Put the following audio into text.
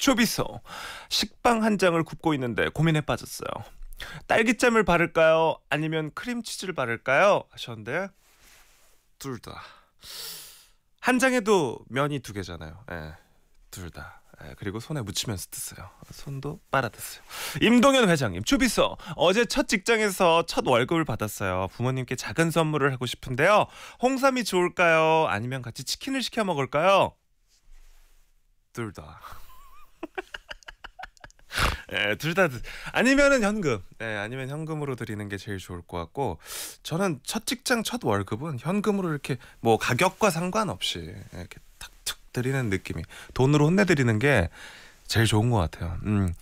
초비소 식빵 한 장을 굽고 있는데 고민에 빠졌어요. 딸기잼을 바를까요? 아니면 크림치즈를 바를까요? 하셨는데 둘 다. 한 장에도 면이 두 개잖아요. 예. 둘 다. 예, 그리고 손에 묻히면서 뜯어요. 손도 빨아뜯어요. 임동현 회장님, 주비서 어제 첫 직장에서 첫 월급을 받았어요. 부모님께 작은 선물을 하고 싶은데요. 홍삼이 좋을까요? 아니면 같이 치킨을 시켜 먹을까요? 둘 다. 예, 둘 다 아니면은 현금. 예, 아니면 현금으로 드리는 게 제일 좋을 것 같고 저는 첫 직장 첫 월급은 현금으로 이렇게 뭐 가격과 상관없이 이렇게 탁툭 드리는 느낌이 돈으로 혼내드리는 게 제일 좋은 것 같아요. 음.